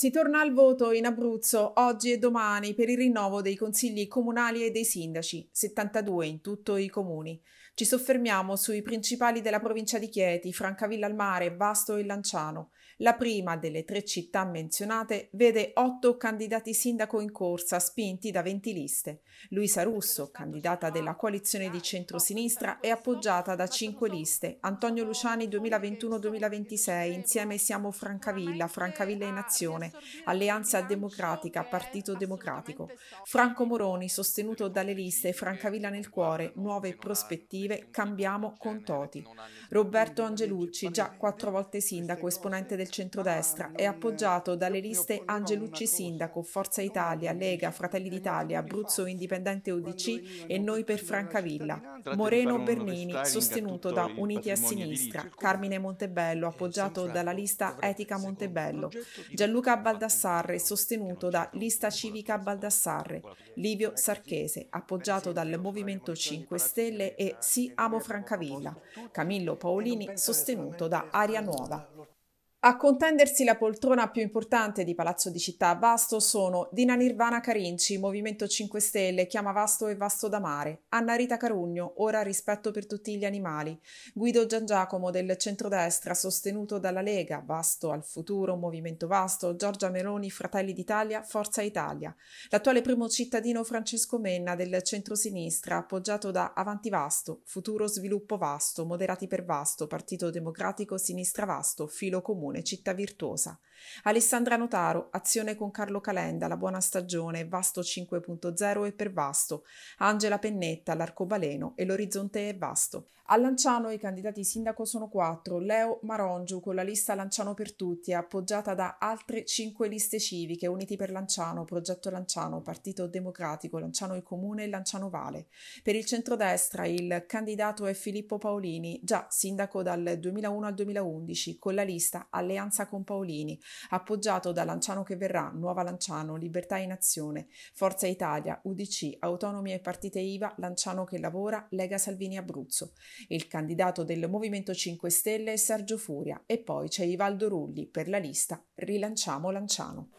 Si torna al voto in Abruzzo oggi e domani per il rinnovo dei consigli comunali e dei sindaci, 72 in tutto i comuni. Ci soffermiamo sui principali della provincia di Chieti, Francavilla al Mare, Vasto e Lanciano. La prima delle tre città menzionate vede otto candidati sindaco in corsa, spinti da 20 liste. Luisa Russo, candidata della coalizione di centrosinistra, è appoggiata da cinque liste. Antonio Luciani 2021-2026, insieme siamo Francavilla, Francavilla in azione. Alleanza Democratica, Partito Democratico. Franco Moroni, sostenuto dalle liste Francavilla nel cuore, Nuove prospettive, Cambiamo con Toti. Roberto Angelucci, già quattro volte sindaco, esponente del centrodestra, è appoggiato dalle liste Angelucci Sindaco, Forza Italia, Lega, Fratelli d'Italia, Abruzzo Indipendente UDC e Noi per Francavilla. Moreno Bernini, sostenuto da Uniti a Sinistra, Carmine Montebello, appoggiato dalla lista Etica Montebello. Gianluca Luca Baldassarre, sostenuto da Lista Civica Baldassarre, Livio Sarchese, appoggiato dal Movimento 5 Stelle e Sì Amo Francavilla, Camillo Paolini, sostenuto da Aria Nuova. A contendersi la poltrona più importante di Palazzo di Città Vasto sono Dina Nirvana Carinci, Movimento 5 Stelle, Chiama Vasto e Vasto da Mare, Anna Rita Carugno, Ora rispetto per tutti gli animali, Guido Giangiacomo del centrodestra, sostenuto dalla Lega, Vasto al futuro, Movimento Vasto, Giorgia Meloni, Fratelli d'Italia, Forza Italia, l'attuale primo cittadino Francesco Menna del centrosinistra, appoggiato da Avanti Vasto, Futuro Sviluppo Vasto, Moderati per Vasto, Partito Democratico Sinistra Vasto, Filo Comune comune, città virtuosa. Alessandra Notaro, azione con Carlo Calenda, la buona stagione, Vasto 5.0 e per Vasto, Angela Pennetta, l'arcobaleno e l'orizzonte è vasto. A Lanciano i candidati sindaco sono quattro, Leo Marongiu con la lista Lanciano per tutti, appoggiata da altre cinque liste civiche, Uniti per Lanciano, Progetto Lanciano, Partito Democratico, Lanciano il Comune e Lanciano Vale. Per il centrodestra il candidato è Filippo Paolini, già sindaco dal 2001 al 2011, con la lista alleanza con Paolini, appoggiato da Lanciano che verrà, Nuova Lanciano, Libertà in Azione, Forza Italia, UDC, Autonomia e Partite IVA, Lanciano che lavora, Lega Salvini Abruzzo. Il candidato del Movimento 5 Stelle è Sergio Furia e poi c'è Ivaldo Rulli per la lista Rilanciamo Lanciano.